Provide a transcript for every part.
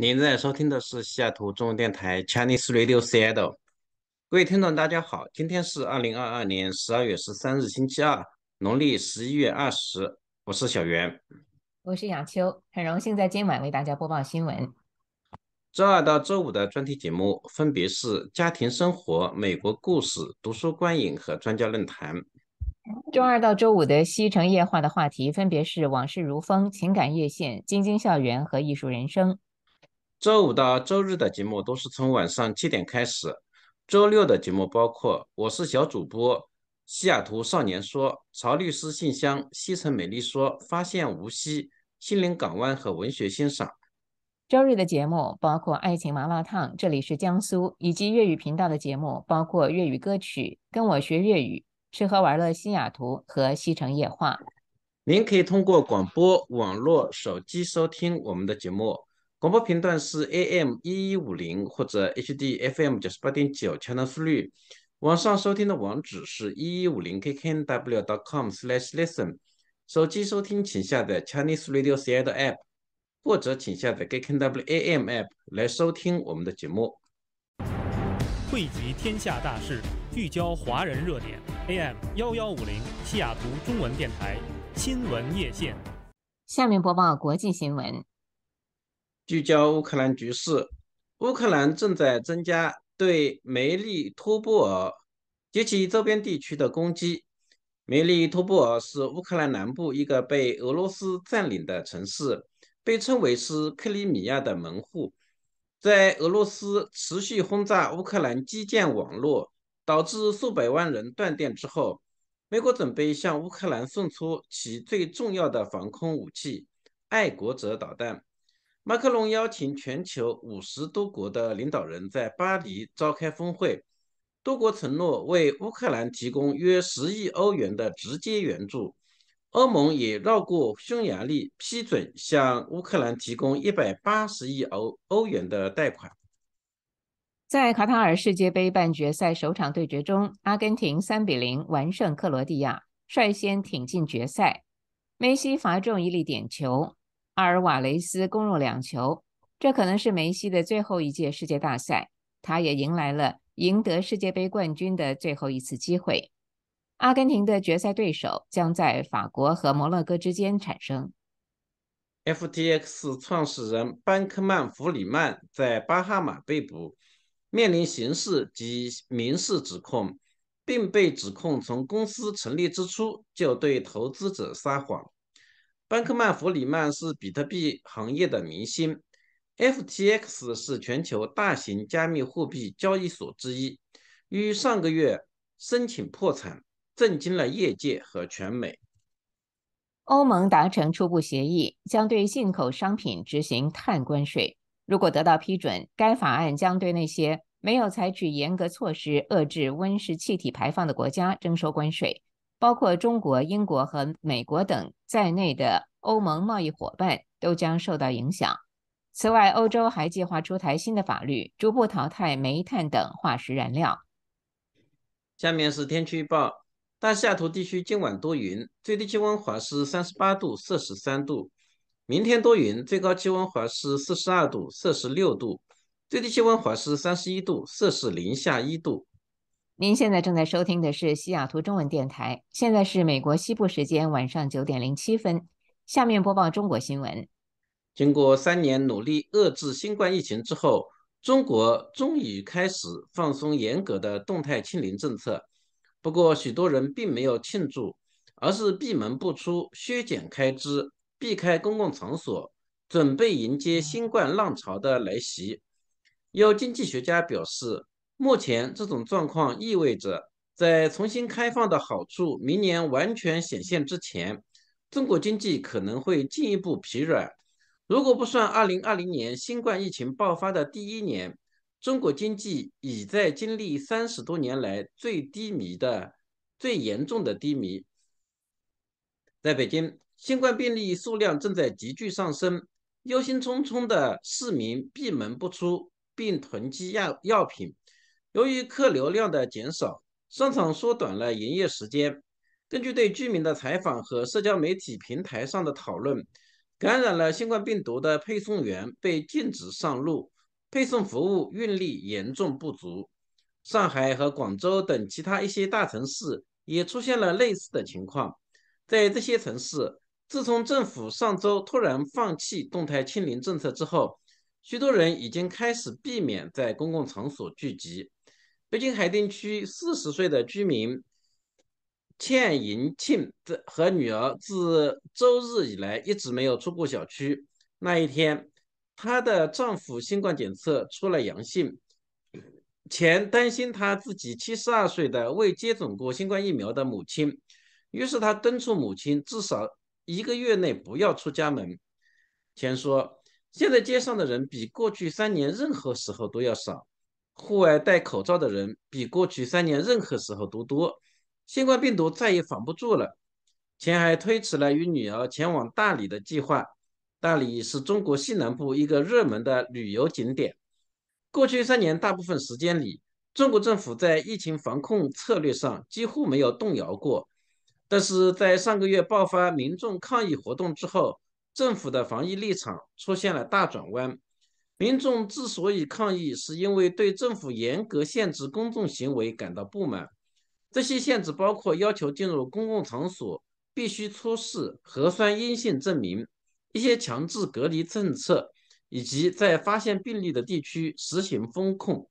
您正在收听的是西雅图中文电台《Chinese Radio Seattle》。各位听众，大家好，今天是二零二二年十二月十三日，星期二，农历十一月二十。我是小袁，我是雅秋，很荣幸在今晚为大家播报新闻。周二到周五的专题节目分别是家庭生活、美国故事、读书观影和专家论坛。周二到周五的西城夜话的话题分别是往事如风、情感夜线、京津校园和艺术人生。周五到周日的节目都是从晚上七点开始。周六的节目包括《我是小主播》《西雅图少年说》《曹律师信箱》《西城美丽说》《发现无锡》《心灵港湾》和文学欣赏。周日的节目包括《爱情麻辣烫》，这里是江苏，以及粤语频道的节目包括粤语歌曲《跟我学粤语》《吃喝玩乐西雅图》和《西城夜话》。您可以通过广播、网络、手机收听我们的节目。广播频段是 AM 一一五零或者 HD FM 九十八点九，调台频率。网上收听的网址是一一五零 kknw. dot com slash listen。手机收听，请下载 Chinese Radio Asia 的 App，或者请下载 kknw am App 来收听我们的节目。汇集天下大事，聚焦华人热点。AM 幺幺五零西雅图中文电台新闻夜线。下面播报国际新闻。聚焦乌克兰局势，乌克兰正在增加对梅利托波尔及其周边地区的攻击。梅利托波尔是乌克兰南部一个被俄罗斯占领的城市，被称为是克里米亚的门户。在俄罗斯持续轰炸乌克兰基建网络，导致数百万人断电之后，美国准备向乌克兰送出其最重要的防空武器——爱国者导弹。马克龙邀请全球五十多国的领导人在巴黎召开峰会，多国承诺为乌克兰提供约十亿欧元的直接援助。欧盟也绕过匈牙利，批准向乌克兰提供一百八十亿欧欧元的贷款。在卡塔尔世界杯半决赛首场对决中，阿根廷三比零完胜克罗地亚，率先挺进决赛。梅西罚中一粒点球。阿尔瓦雷斯攻入两球，这可能是梅西的最后一届世界大赛，他也迎来了赢得世界杯冠军的最后一次机会。阿根廷的决赛对手将在法国和摩洛哥之间产生。FTX 创始人班克曼弗里曼在巴哈马被捕，面临刑事及民事指控，并被指控从公司成立之初就对投资者撒谎。班克曼弗里曼是比特币行业的明星，FTX 是全球大型加密货币交易所之一，于上个月申请破产，震惊了业界和全美。欧盟达成初步协议，将对进口商品执行碳关税。如果得到批准，该法案将对那些没有采取严格措施遏制温室气体排放的国家征收关税。包括中国、英国和美国等在内的欧盟贸易伙伴都将受到影响。此外，欧洲还计划出台新的法律，逐步淘汰煤炭等化石燃料。下面是天气预报：大雅图地区今晚多云，最低气温华氏三十八度（摄氏三度）；明天多云，最高气温华氏四十二度（摄氏六度），最低气温华氏三十一度（摄氏零下一度）。您现在正在收听的是西雅图中文电台。现在是美国西部时间晚上九点零七分。下面播报中国新闻。经过三年努力遏制新冠疫情之后，中国终于开始放松严格的动态清零政策。不过，许多人并没有庆祝，而是闭门不出，削减开支，避开公共场所，准备迎接新冠浪潮的来袭。有经济学家表示。目前这种状况意味着，在重新开放的好处明年完全显现之前，中国经济可能会进一步疲软。如果不算二零二零年新冠疫情爆发的第一年，中国经济已在经历三十多年来最低迷的、最严重的低迷。在北京，新冠病例数量正在急剧上升，忧心忡忡的市民闭门不出，并囤积药药品。由于客流量的减少，商场缩短了营业时间。根据对居民的采访和社交媒体平台上的讨论，感染了新冠病毒的配送员被禁止上路，配送服务运力严重不足。上海和广州等其他一些大城市也出现了类似的情况。在这些城市，自从政府上周突然放弃动态清零政策之后，许多人已经开始避免在公共场所聚集。北京海淀区四十岁的居民欠银庆的和女儿自周日以来一直没有出过小区。那一天，她的丈夫新冠检测出了阳性，钱担心她自己七十二岁的未接种过新冠疫苗的母亲，于是她敦促母亲至少一个月内不要出家门。钱说：“现在街上的人比过去三年任何时候都要少。”户外戴口罩的人比过去三年任何时候都多，新冠病毒再也防不住了。前还推迟了与女儿前往大理的计划。大理是中国西南部一个热门的旅游景点。过去三年大部分时间里，中国政府在疫情防控策略上几乎没有动摇过，但是在上个月爆发民众抗议活动之后，政府的防疫立场出现了大转弯。民众之所以抗议，是因为对政府严格限制公众行为感到不满。这些限制包括要求进入公共场所必须出示核酸阴性证明、一些强制隔离政策，以及在发现病例的地区实行封控。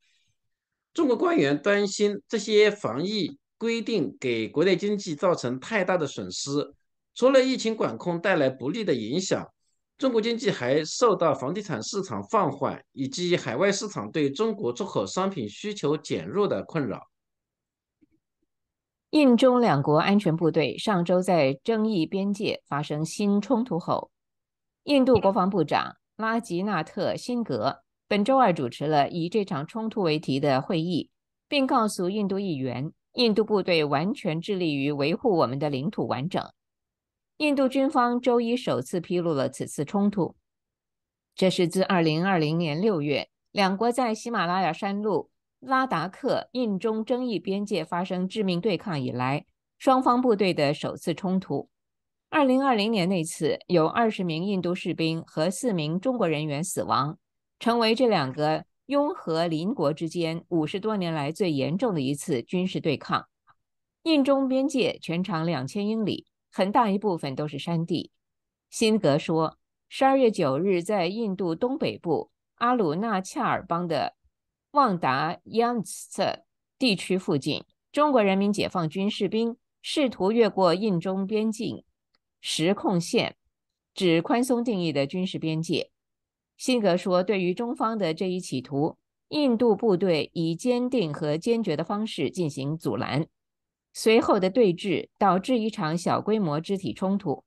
中国官员担心这些防疫规定给国内经济造成太大的损失，除了疫情管控带来不利的影响。中国经济还受到房地产市场放缓以及海外市场对中国出口商品需求减弱的困扰。印中两国安全部队上周在争议边界发生新冲突后，印度国防部长拉吉纳特·辛格本周二主持了以这场冲突为题的会议，并告诉印度议员，印度部队完全致力于维护我们的领土完整。印度军方周一首次披露了此次冲突，这是自2020年6月两国在喜马拉雅山路拉达克印中争议边界发生致命对抗以来，双方部队的首次冲突。2020年那次有20名印度士兵和4名中国人员死亡，成为这两个拥和邻国之间五十多年来最严重的一次军事对抗。印中边界全长2000英里。很大一部分都是山地，辛格说，十二月九日在印度东北部阿鲁纳恰尔邦的旺达央斯地区附近，中国人民解放军士兵试图越过印中边境实控线（指宽松定义的军事边界）。辛格说，对于中方的这一企图，印度部队以坚定和坚决的方式进行阻拦。随后的对峙导致一场小规模肢体冲突。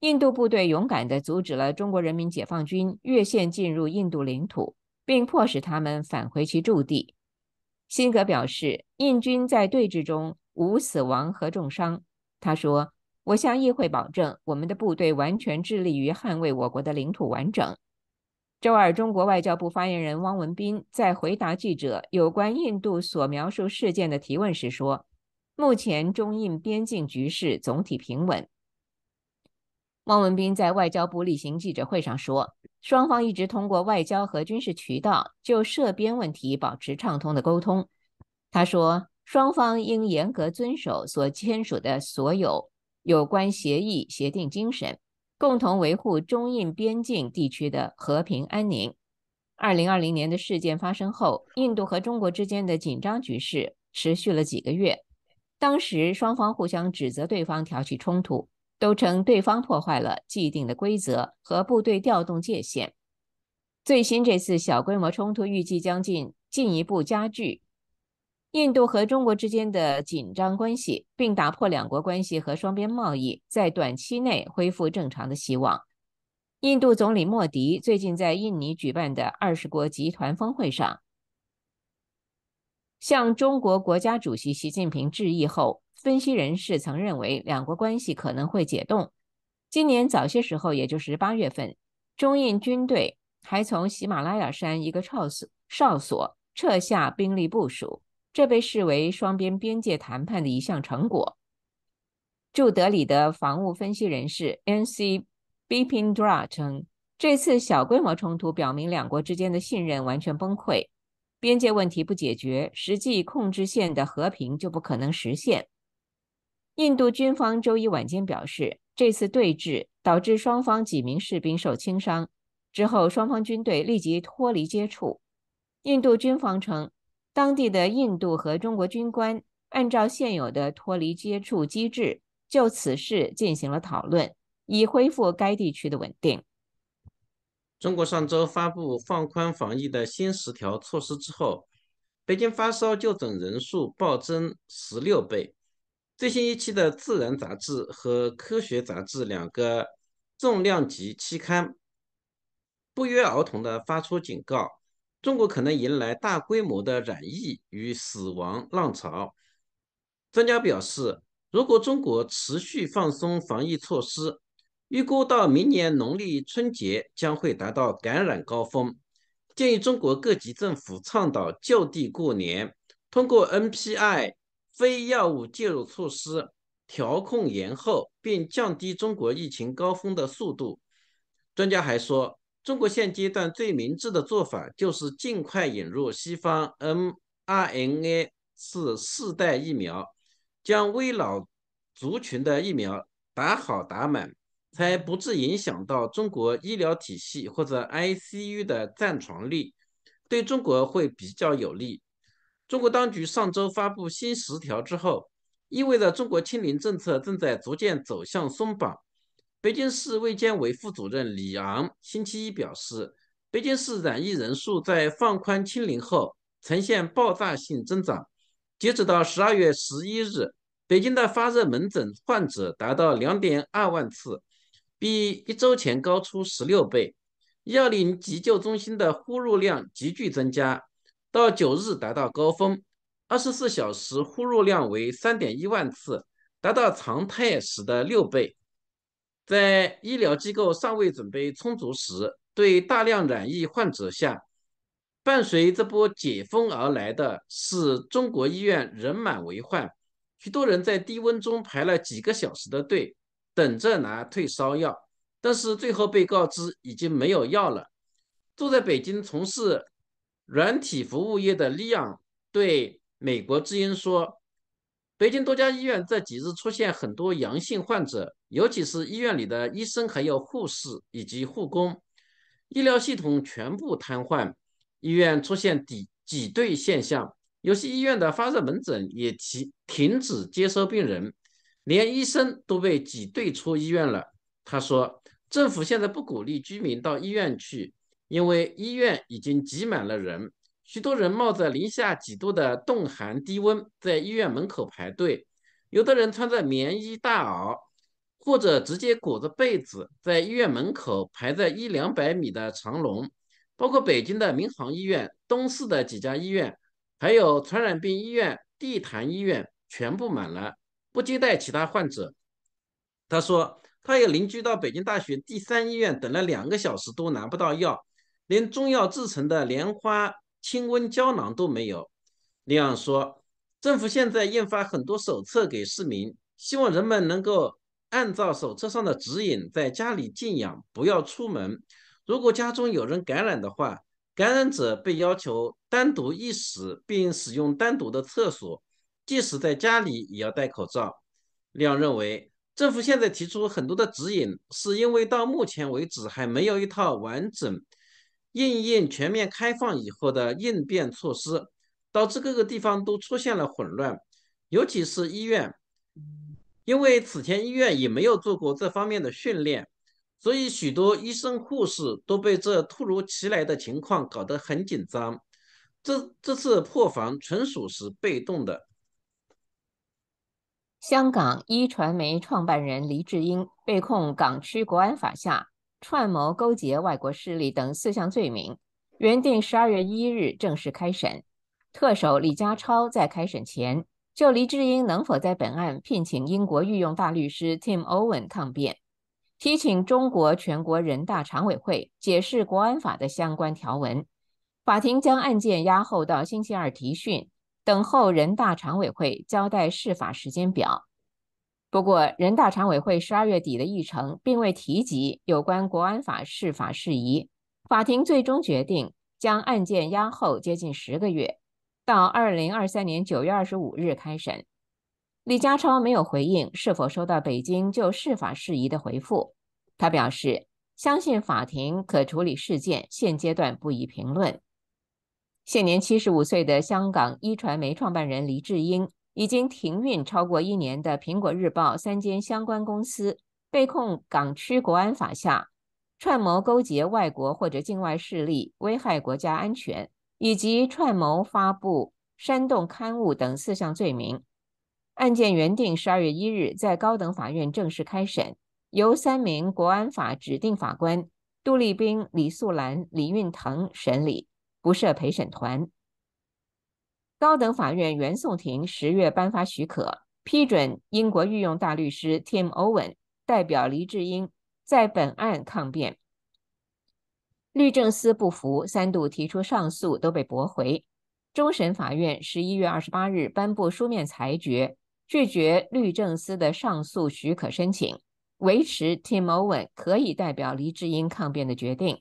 印度部队勇敢地阻止了中国人民解放军越线进入印度领土，并迫使他们返回其驻地。辛格表示，印军在对峙中无死亡和重伤。他说：“我向议会保证，我们的部队完全致力于捍卫我国的领土完整。”周二，中国外交部发言人汪文斌在回答记者有关印度所描述事件的提问时说。目前中印边境局势总体平稳。汪文斌在外交部例行记者会上说，双方一直通过外交和军事渠道就涉边问题保持畅通的沟通。他说，双方应严格遵守所签署的所有有关协议协定精神，共同维护中印边境地区的和平安宁。二零二零年的事件发生后，印度和中国之间的紧张局势持续了几个月。当时双方互相指责对方挑起冲突，都称对方破坏了既定的规则和部队调动界限。最新这次小规模冲突预计将近进一步加剧印度和中国之间的紧张关系，并打破两国关系和双边贸易在短期内恢复正常的希望。印度总理莫迪最近在印尼举办的二十国集团峰会上。向中国国家主席习近平致意后，分析人士曾认为两国关系可能会解冻。今年早些时候，也就是八月份，中印军队还从喜马拉雅山一个哨所哨所撤下兵力部署，这被视为双边边界谈判的一项成果。驻德里的防务分析人士 N. C. b e p i n d r a 称，这次小规模冲突表明两国之间的信任完全崩溃。边界问题不解决，实际控制线的和平就不可能实现。印度军方周一晚间表示，这次对峙导致双方几名士兵受轻伤，之后双方军队立即脱离接触。印度军方称，当地的印度和中国军官按照现有的脱离接触机制就此事进行了讨论，以恢复该地区的稳定。中国上周发布放宽防疫的新十条措施之后，北京发烧就诊人数暴增十六倍。最新一期的《自然》杂志和《科学》杂志两个重量级期刊不约而同的发出警告：中国可能迎来大规模的染疫与死亡浪潮。专家表示，如果中国持续放松防疫措施，预估到明年农历春节将会达到感染高峰，建议中国各级政府倡导就地过年，通过 NPI 非药物介入措施调控延后并降低中国疫情高峰的速度。专家还说，中国现阶段最明智的做法就是尽快引入西方 mRNA 四代疫苗，将微老族群的疫苗打好打满。才不致影响到中国医疗体系或者 ICU 的占床率，对中国会比较有利。中国当局上周发布新十条之后，意味着中国清零政策正在逐渐走向松绑。北京市卫健委副主任李昂星期一表示，北京市染疫人数在放宽清零后呈现爆炸性增长。截止到十二月十一日，北京的发热门诊患者达到两点二万次。比一周前高出十六倍。药利急救中心的呼入量急剧增加，到九日达到高峰，二十四小时呼入量为三点一万次，达到常态时的六倍。在医疗机构尚未准备充足时，对大量染疫患者下，伴随这波解封而来的是中国医院人满为患，许多人在低温中排了几个小时的队。等着拿退烧药，但是最后被告知已经没有药了。住在北京从事软体服务业的李昂对美国之音说：“北京多家医院这几日出现很多阳性患者，尤其是医院里的医生、还有护士以及护工，医疗系统全部瘫痪，医院出现挤挤兑现象，有些医院的发热门诊也停停止接收病人。”连医生都被挤兑出医院了。他说，政府现在不鼓励居民到医院去，因为医院已经挤满了人。许多人冒着零下几度的冻寒低温，在医院门口排队。有的人穿着棉衣大袄，或者直接裹着被子，在医院门口排在一两百米的长龙。包括北京的民航医院、东四的几家医院，还有传染病医院、地坛医院，全部满了。不接待其他患者。他说，他也邻居到北京大学第三医院等了两个小时，都拿不到药，连中药制成的莲花清瘟胶囊都没有。李昂说，政府现在印发很多手册给市民，希望人们能够按照手册上的指引在家里静养，不要出门。如果家中有人感染的话，感染者被要求单独一室，并使用单独的厕所。即使在家里也要戴口罩。亮认为，政府现在提出很多的指引，是因为到目前为止还没有一套完整、应应全面开放以后的应变措施，导致各个地方都出现了混乱。尤其是医院，因为此前医院也没有做过这方面的训练，所以许多医生、护士都被这突如其来的情况搞得很紧张。这这次破防纯属是被动的。香港一传媒创办人黎智英被控港区国安法下串谋勾结外国势力等四项罪名，原定十二月一日正式开审。特首李家超在开审前就黎智英能否在本案聘请英国御用大律师 Tim Owen 抗辩，提请中国全国人大常委会解释国安法的相关条文。法庭将案件押后到星期二提讯。等候人大常委会交代释法时间表。不过，人大常委会十二月底的议程并未提及有关国安法释法事宜。法庭最终决定将案件押后接近十个月，到二零二三年九月二十五日开审。李家超没有回应是否收到北京就释法事宜的回复。他表示，相信法庭可处理事件，现阶段不宜评论。现年七十五岁的香港一传媒创办人黎智英，已经停运超过一年的《苹果日报》三间相关公司，被控港区国安法下串谋勾结外国或者境外势力，危害国家安全，以及串谋发布煽动刊物等四项罪名。案件原定十二月一日在高等法院正式开审，由三名国安法指定法官杜立斌、李素兰、李运腾审理。不设陪审团，高等法院原讼庭十月颁发许可，批准英国御用大律师 Tim Owen 代表黎智英在本案抗辩。律政司不服，三度提出上诉，都被驳回。终审法院十一月二十八日颁布书面裁决，拒绝律政司的上诉许可申请，维持 Tim Owen 可以代表黎智英抗辩的决定。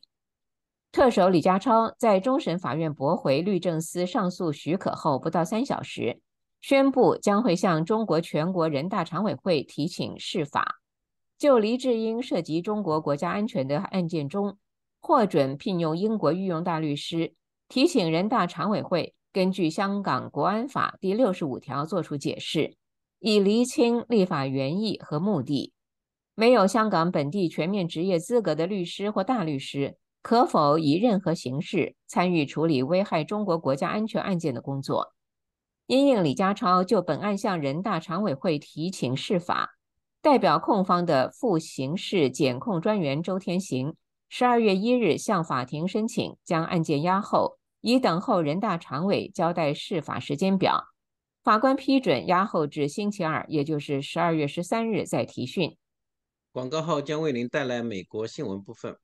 特首李家超在终审法院驳回律政司上诉许可后不到三小时，宣布将会向中国全国人大常委会提请释法，就黎智英涉及中国国家安全的案件中获准聘用英国御用大律师，提请人大常委会根据《香港国安法》第六十五条作出解释，以厘清立法原意和目的。没有香港本地全面执业资格的律师或大律师。可否以任何形式参与处理危害中国国家安全案件的工作？因应李家超就本案向人大常委会提请释法，代表控方的副刑事检控专员周天行，十二月一日向法庭申请将案件押后，以等候人大常委交代释法时间表。法官批准押后至星期二，也就是十二月十三日再提讯。广告号将为您带来美国新闻部分。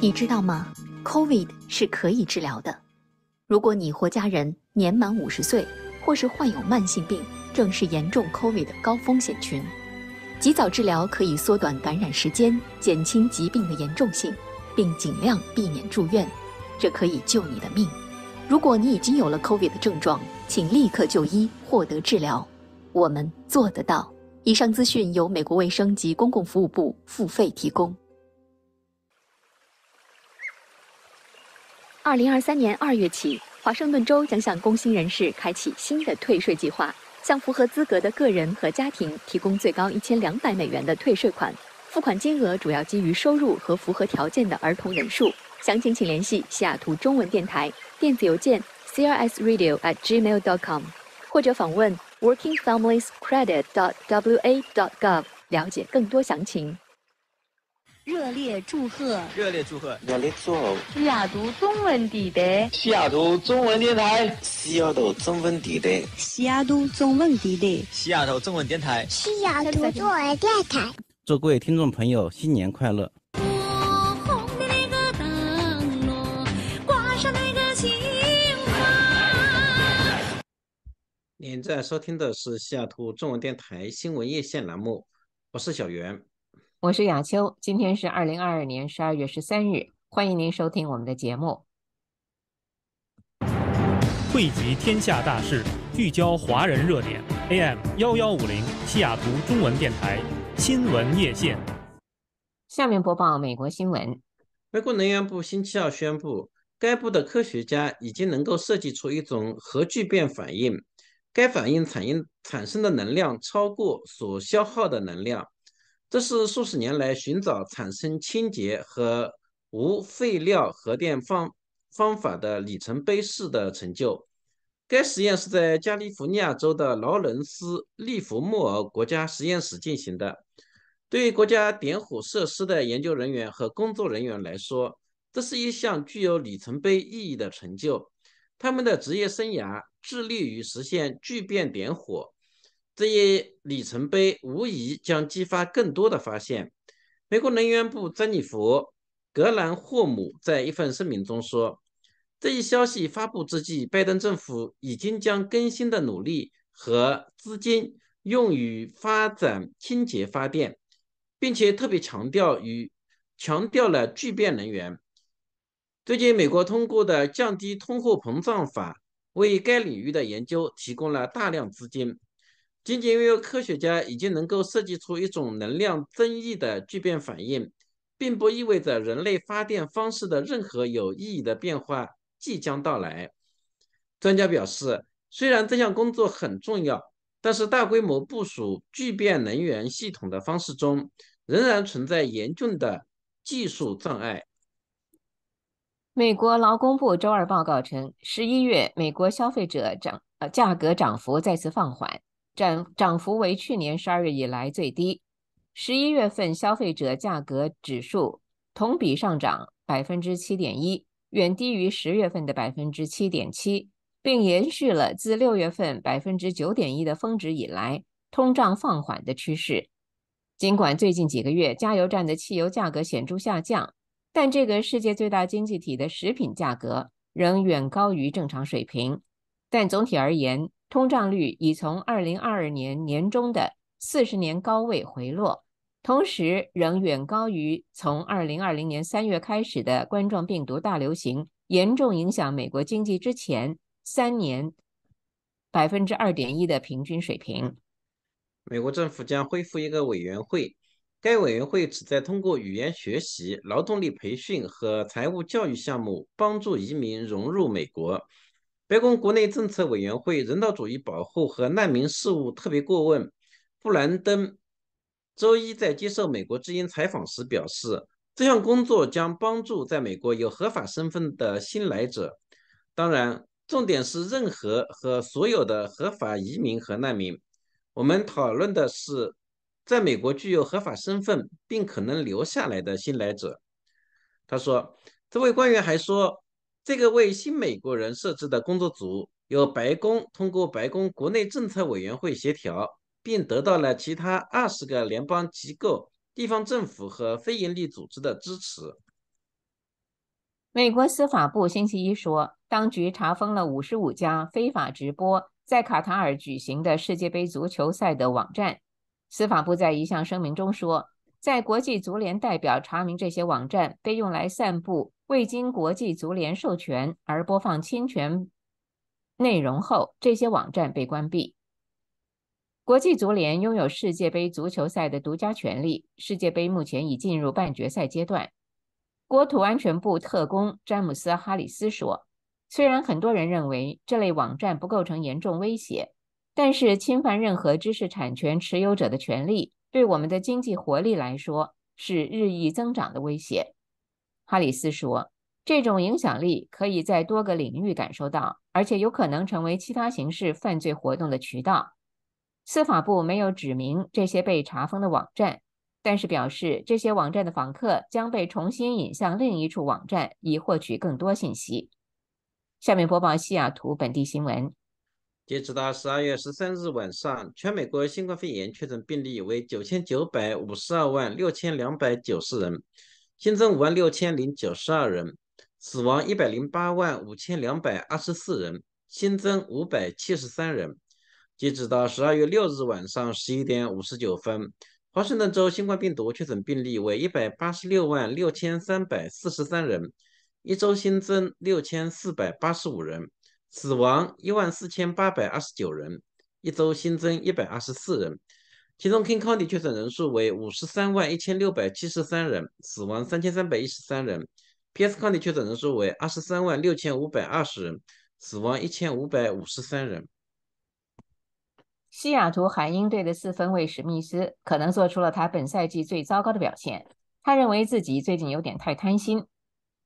你知道吗？COVID 是可以治疗的。如果你或家人年满五十岁，或是患有慢性病，正是严重 COVID 的高风险群。及早治疗可以缩短感染时间，减轻疾病的严重性，并尽量避免住院，这可以救你的命。如果你已经有了 COVID 的症状，请立刻就医获得治疗。我们做得到。以上资讯由美国卫生及公共服务部付费提供。二零二三年二月起，华盛顿州将向工薪人士开启新的退税计划，向符合资格的个人和家庭提供最高一千两百美元的退税款。付款金额主要基于收入和符合条件的儿童人数。详情请联系西雅图中文电台，电子邮件 crsradio@gmail.com，或者访问 workingfamiliescredit.wa.gov 了解更多详情。热烈祝贺！热烈祝贺！热烈祝贺！西雅图中文电台。西雅图中文电台。西雅图中文电台。西雅图中文电台。西雅图中文电台。祝各位听众朋友新年快乐！红的那个灯笼，挂上那个您在收听的是西雅图中文电台新闻夜线栏目，我是小袁。我是雅秋，今天是二零二二年十二月十三日，欢迎您收听我们的节目。汇集天下大事，聚焦华人热点。AM 幺幺五零西雅图中文电台新闻夜线。下面播报美国新闻。美国能源部星期二宣布，该部的科学家已经能够设计出一种核聚变反应，该反应产生产生的能量超过所消耗的能量。这是数十年来寻找产生清洁和无废料核电方方法的里程碑式的成就。该实验是在加利福尼亚州的劳伦斯利弗莫尔国家实验室进行的。对于国家点火设施的研究人员和工作人员来说，这是一项具有里程碑意义的成就。他们的职业生涯致力于实现聚变点火。这一里程碑无疑将激发更多的发现。美国能源部珍妮弗·格兰霍姆在一份声明中说：“这一消息发布之际，拜登政府已经将更新的努力和资金用于发展清洁发电，并且特别强调与强调了聚变能源。”最近，美国通过的降低通货膨胀法为该领域的研究提供了大量资金。仅仅因为科学家已经能够设计出一种能量增益的聚变反应，并不意味着人类发电方式的任何有意义的变化即将到来。专家表示，虽然这项工作很重要，但是大规模部署聚变能源系统的方式中仍然存在严峻的技术障碍。美国劳工部周二报告称，十一月美国消费者涨呃价格涨幅再次放缓。涨涨幅为去年十二月以来最低。十一月份消费者价格指数同比上涨百分之七点一，远低于十月份的百分之七点七，并延续了自六月份百分之九点一的峰值以来通胀放缓的趋势。尽管最近几个月加油站的汽油价格显著下降，但这个世界最大经济体的食品价格仍远高于正常水平。但总体而言，通胀率已从二零二二年年中的四十年高位回落，同时仍远高于从二零二零年三月开始的冠状病毒大流行严重影响美国经济之前三年百分之二点一的平均水平。美国政府将恢复一个委员会，该委员会旨在通过语言学习、劳动力培训和财务教育项目，帮助移民融入美国。白宫国内政策委员会人道主义保护和难民事务特别顾问布兰登周一在接受美国之音采访时表示，这项工作将帮助在美国有合法身份的新来者。当然，重点是任何和所有的合法移民和难民。我们讨论的是在美国具有合法身份并可能留下来的新来者。他说，这位官员还说。这个为新美国人设置的工作组由白宫通过白宫国内政策委员会协调，并得到了其他二十个联邦机构、地方政府和非营利组织的支持。美国司法部星期一说，当局查封了五十五家非法直播在卡塔尔举行的世界杯足球赛的网站。司法部在一项声明中说，在国际足联代表查明这些网站被用来散布。未经国际足联授权而播放侵权内容后，这些网站被关闭。国际足联拥有世界杯足球赛的独家权利。世界杯目前已进入半决赛阶段。国土安全部特工詹姆斯·哈里斯说：“虽然很多人认为这类网站不构成严重威胁，但是侵犯任何知识产权持有者的权利，对我们的经济活力来说是日益增长的威胁。”哈里斯说，这种影响力可以在多个领域感受到，而且有可能成为其他形式犯罪活动的渠道。司法部没有指明这些被查封的网站，但是表示这些网站的访客将被重新引向另一处网站，以获取更多信息。下面播报西雅图本地新闻。截止到十二月十三日晚上，全美国新冠肺炎确诊病例为九千九百五十二万六千两百九十人。新增五万六千零九十二人，死亡一百零八万五千两百二十四人，新增五百七十三人。截止到十二月六日晚上十一点五十九分，华盛顿州新冠病毒确诊病例为一百八十六万六千三百四十三人，一周新增六千四百八十五人，死亡一万四千八百二十九人，一周新增一百二十四人。其中，King County 确诊人数为五十三万一千六百七十三人，死亡三千三百一十三人 p s c County 确诊人数为二十三万六千五百二十人，死亡一千五百五十三人。西雅图海鹰队的四分卫史密斯可能做出了他本赛季最糟糕的表现。他认为自己最近有点太贪心。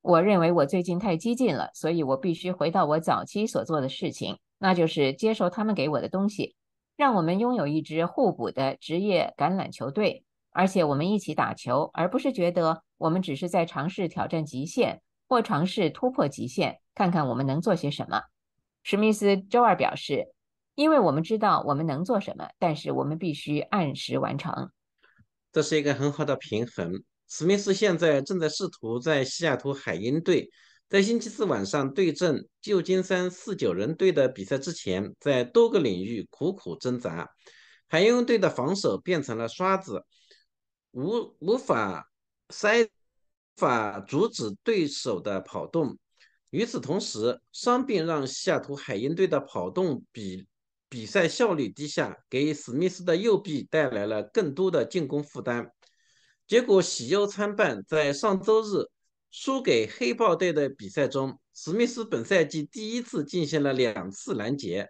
我认为我最近太激进了，所以我必须回到我早期所做的事情，那就是接受他们给我的东西。让我们拥有一支互补的职业橄榄球队，而且我们一起打球，而不是觉得我们只是在尝试挑战极限或尝试突破极限，看看我们能做些什么。史密斯周二表示：“因为我们知道我们能做什么，但是我们必须按时完成。”这是一个很好的平衡。史密斯现在正在试图在西雅图海鹰队。在星期四晚上对阵旧金山四九人队的比赛之前，在多个领域苦苦挣扎。海鹰队的防守变成了刷子，无无法塞，法阻止对手的跑动。与此同时，伤病让西雅图海鹰队的跑动比比赛效率低下，给史密斯的右臂带来了更多的进攻负担。结果喜忧参半，在上周日。输给黑豹队的比赛中，史密斯本赛季第一次进行了两次拦截，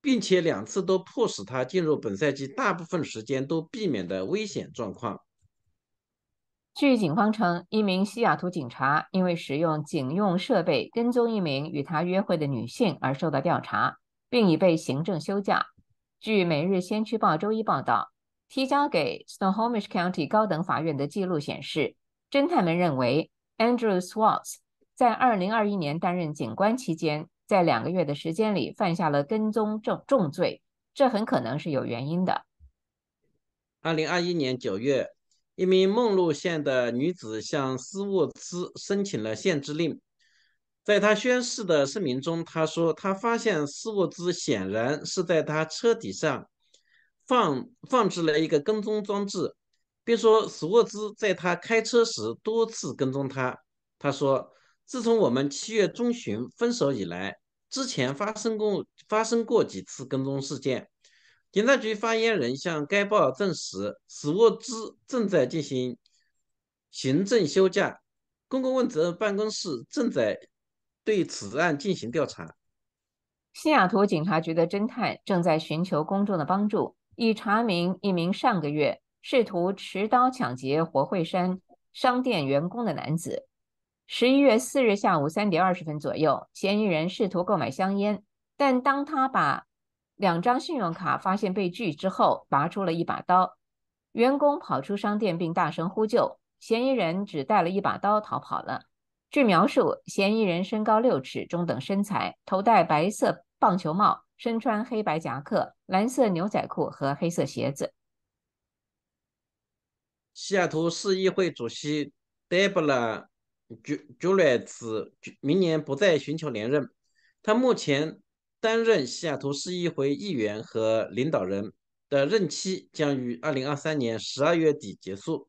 并且两次都迫使他进入本赛季大部分时间都避免的危险状况。据警方称，一名西雅图警察因为使用警用设备跟踪一名与他约会的女性而受到调查，并已被行政休假。据《每日先驱报》周一报道，提交给 s t o n e h o m i s h County 高等法院的记录显示，侦探们认为。Andrew Swartz 在2021年担任警官期间，在两个月的时间里犯下了跟踪重重罪，这很可能是有原因的。2021年9月，一名孟露县的女子向斯沃兹申请了限制令。在她宣誓的声明中，她说她发现斯沃兹显然是在她车底上放放置了一个跟踪装置。并说，史沃兹在他开车时多次跟踪他。他说，自从我们七月中旬分手以来，之前发生过发生过几次跟踪事件。警察局发言人向该报证实，史沃兹正在进行行政休假，公共问责办公室正在对此案进行调查。西雅图警察局的侦探正在寻求公众的帮助，以查明一名上个月。试图持刀抢劫活惠山商店员工的男子，十一月四日下午三点二十分左右，嫌疑人试图购买香烟，但当他把两张信用卡发现被拒之后，拔出了一把刀。员工跑出商店并大声呼救，嫌疑人只带了一把刀逃跑了。据描述，嫌疑人身高六尺，中等身材，头戴白色棒球帽，身穿黑白夹克、蓝色牛仔裤和黑色鞋子。西雅图市议会主席 Debra Jules 明年不再寻求连任。他目前担任西雅图市议会议员和领导人的任期将于二零二三年十二月底结束。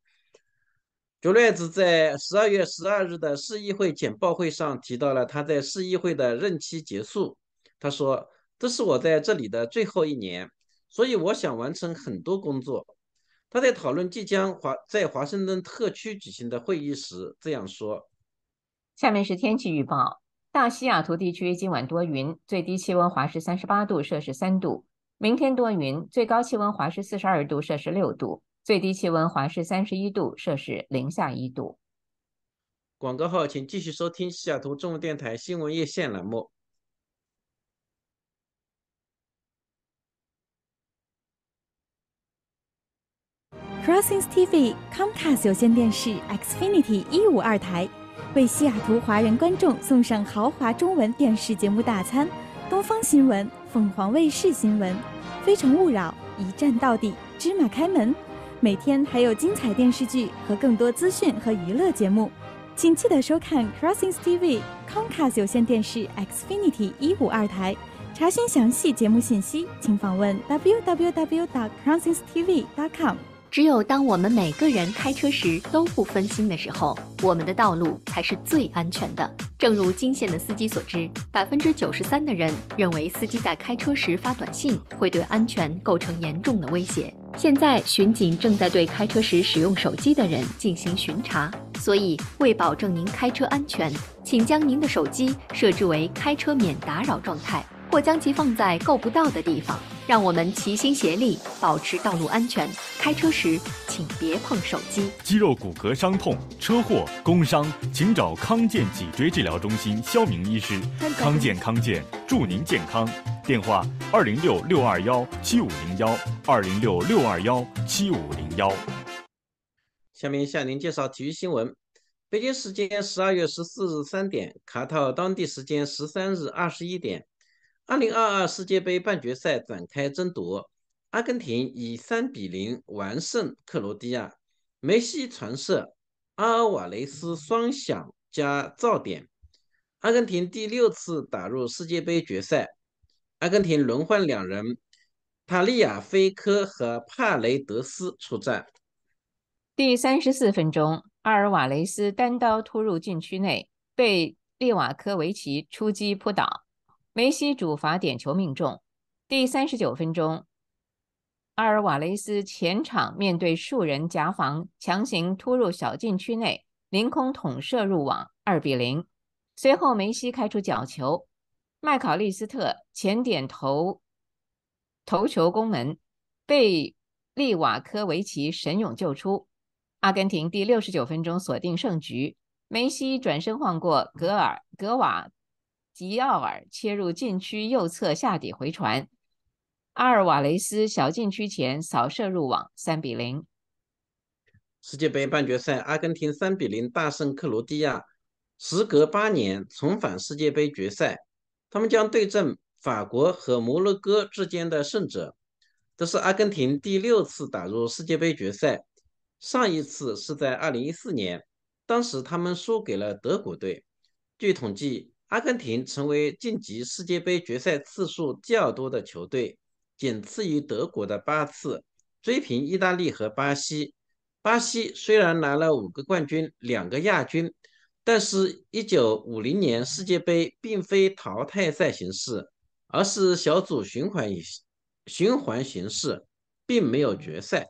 Jules 在十二月十二日的市议会简报会上提到了他在市议会的任期结束。他说：“这是我在这里的最后一年，所以我想完成很多工作。”他在讨论即将华在华盛顿特区举行的会议时这样说。下面是天气预报：大西雅图地区今晚多云，最低气温华氏三十八度，摄氏三度；明天多云，最高气温华氏四十二度，摄氏六度；最低气温华氏三十一度，摄氏零下一度。广告后，请继续收听西雅图中文电台新闻夜线栏目。Crossings TV Comcast 有线电视 Xfinity 一五二台，为西雅图华人观众送上豪华中文电视节目大餐，《东方新闻》、《凤凰卫视新闻》、《非诚勿扰》、《一站到底》、《芝麻开门》，每天还有精彩电视剧和更多资讯和娱乐节目，请记得收看 Crossings TV Comcast 有线电视 Xfinity 一五二台。查询详细节目信息，请访问 www.crossings tv.com。只有当我们每个人开车时都不分心的时候，我们的道路才是最安全的。正如金现的司机所知，百分之九十三的人认为司机在开车时发短信会对安全构成严重的威胁。现在，巡警正在对开车时使用手机的人进行巡查，所以为保证您开车安全，请将您的手机设置为开车免打扰状态。或将其放在够不到的地方，让我们齐心协力，保持道路安全。开车时请别碰手机。肌肉骨骼伤痛、车祸、工伤，请找康健脊椎治疗中心肖明医师。康健康健，祝您健康。电话：二零六六二幺七五零幺。二零六六二幺七五零幺。下面向您介绍体育新闻。北京时间十二月十四日三点，卡塔尔当地时间十三日二十一点。二零二二世界杯半决赛展开争夺，阿根廷以三比零完胜克罗地亚，梅西传射，阿尔瓦雷斯双响加造点，阿根廷第六次打入世界杯决赛。阿根廷轮换两人，塔利亚菲科和帕雷德斯出战。第三十四分钟，阿尔瓦雷斯单刀突入禁区内，被列瓦科维奇出击扑倒。梅西主罚点球命中，第三十九分钟，阿尔瓦雷斯前场面对数人夹防，强行突入小禁区内，凌空捅射入网，二比零。随后梅西开出角球，麦考利斯特前点头头球攻门，被利瓦科维奇神勇救出。阿根廷第六十九分钟锁定胜局，梅西转身晃过格尔格瓦。吉奥尔切入禁区右侧下底回传，阿尔瓦雷斯小禁区前扫射入网，三比零。世界杯半决赛，阿根廷三比零大胜克罗地亚，时隔八年重返世界杯决赛。他们将对阵法国和摩洛哥之间的胜者。这是阿根廷第六次打入世界杯决赛，上一次是在二零一四年，当时他们输给了德国队。据统计。阿根廷成为晋级世界杯决赛次数较多的球队，仅次于德国的八次，追平意大利和巴西。巴西虽然拿了五个冠军，两个亚军，但是1950年世界杯并非淘汰赛形式，而是小组循环以循环形式，并没有决赛。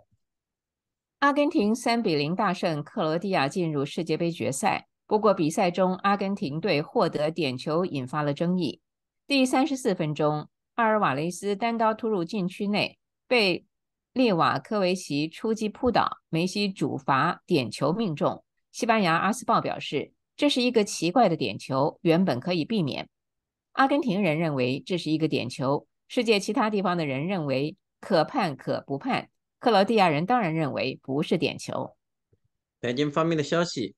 阿根廷三比零大胜克罗地亚，进入世界杯决赛。不过比赛中，阿根廷队获得点球，引发了争议。第三十四分钟，阿尔瓦雷斯单刀突入禁区内，被列瓦科维奇出击扑倒，梅西主罚点球命中。西班牙《阿斯报》表示，这是一个奇怪的点球，原本可以避免。阿根廷人认为这是一个点球，世界其他地方的人认为可判可不判，克罗地亚人当然认为不是点球。北京方面的消息。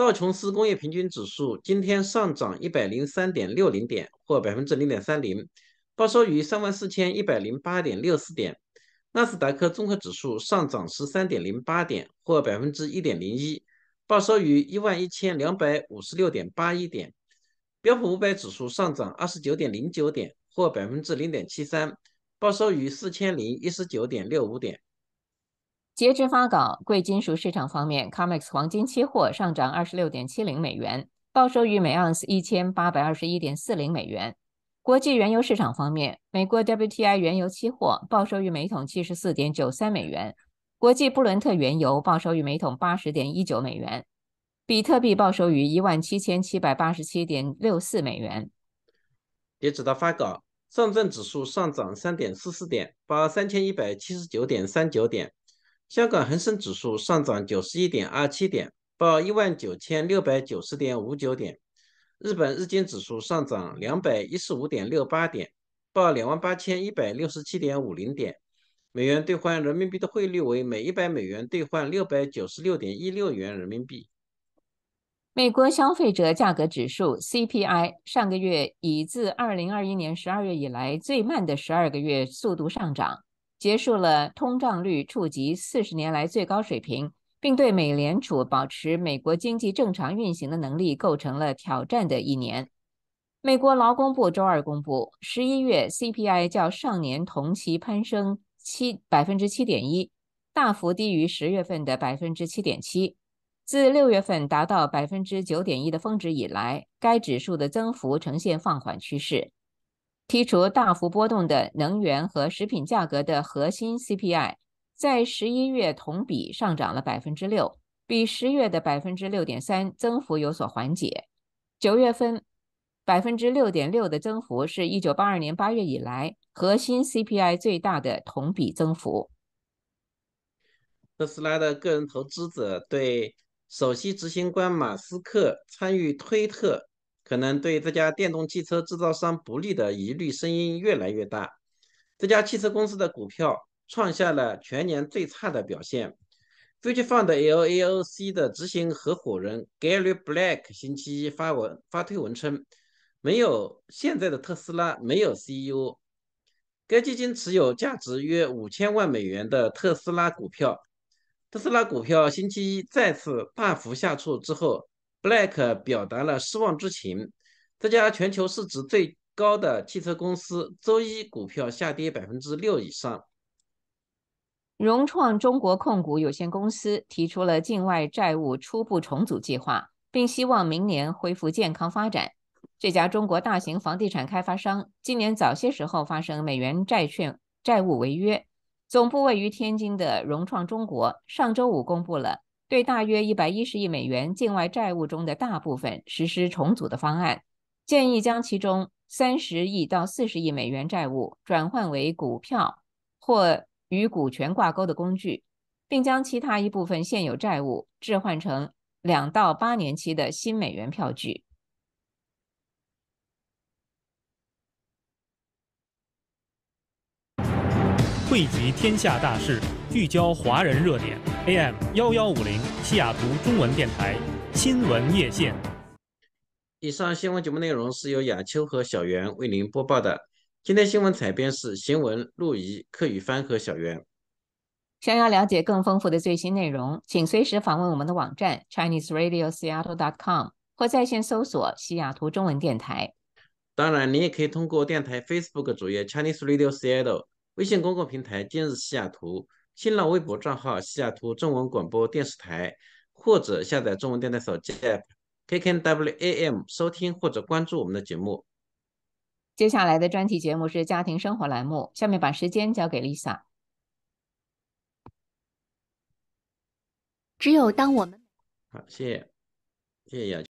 道琼斯工业平均指数今天上涨一百零三点六零点，或百分之零点三零，报收于三万四千一百零八点六四点。纳斯达克综合指数上涨十三点零八点，或百分之一点零一，报收于一万一千两百五十六点八一点。标普五百指数上涨二十九点零九点，或百分之零点七三，报收于四千零一十九点六五点。截至发稿，贵金属市场方面，COMEX 黄金期货上涨二十六点七零美元，报收于每盎司一千八百二十一点四零美元。国际原油市场方面，美国 WTI 原油期货报收于每桶七十四点九三美元，国际布伦特原油报收于每桶八十点一九美元。比特币报收于一万七千七百八十七点六四美元。截止到发稿，上证指数上涨三点四四点，报三千一百七十九点三九点。香港恒生指数上涨九十一点二七点，报一万九千六百九十点五九点。日本日经指数上涨两百一十五点六八点，报两万八千一百六十七点五零点。美元兑换人民币的汇率为每一百美元兑换六百九十六点一六元人民币。美国消费者价格指数 CPI 上个月以自二零二一年十二月以来最慢的十二个月速度上涨。结束了通胀率触及四十年来最高水平，并对美联储保持美国经济正常运行的能力构成了挑战的一年。美国劳工部周二公布，十一月 CPI 较上年同期攀升七百分之七点一，大幅低于十月份的百分之七点七。自六月份达到百分之九点一的峰值以来，该指数的增幅呈现放缓趋势。剔除大幅波动的能源和食品价格的核心 CPI，在十一月同比上涨了百分之六，比十月的百分之六点三增幅有所缓解。九月份百分之六点六的增幅是1982年八月以来核心 CPI 最大的同比增幅。特斯拉的个人投资者对首席执行官马斯克参与推特。可能对这家电动汽车制造商不利的疑虑声音越来越大。这家汽车公司的股票创下了全年最差的表现。f u t c h Fund L A O C 的执行合伙人 Gary Black 星期一发文发推文称：“没有现在的特斯拉，没有 CEO。”该基金持有价值约五千万美元的特斯拉股票。特斯拉股票星期一再次大幅下挫之后。Black 表达了失望之情。这家全球市值最高的汽车公司周一股票下跌百分之六以上。融创中国控股有限公司提出了境外债务初步重组计划，并希望明年恢复健康发展。这家中国大型房地产开发商今年早些时候发生美元债券债务违约。总部位于天津的融创中国上周五公布了。对大约一百一十亿美元境外债务中的大部分实施重组的方案，建议将其中三十亿到四十亿美元债务转换为股票或与股权挂钩的工具，并将其他一部分现有债务置换成两到八年期的新美元票据。汇集天下大事。聚焦华人热点，AM 幺幺五零西雅图中文电台新闻夜线。以上新闻节目内容是由雅秋和小袁为您播报的。今天新闻采编是新文、陆怡、柯宇帆和小袁。想要了解更丰富的最新内容，请随时访问我们的网站 chineseradioseattle.com 或在线搜索西雅图中文电台。当然，您也可以通过电台 Facebook 主页 chineseradioseattle、微信公共平台今日西雅图。新浪微博账号西雅图中文广播电视台，或者下载中文电台手机 app K K W A M 收听或者关注我们的节目。接下来的专题节目是家庭生活栏目，下面把时间交给 Lisa。只有当我们好，谢谢，谢谢雅。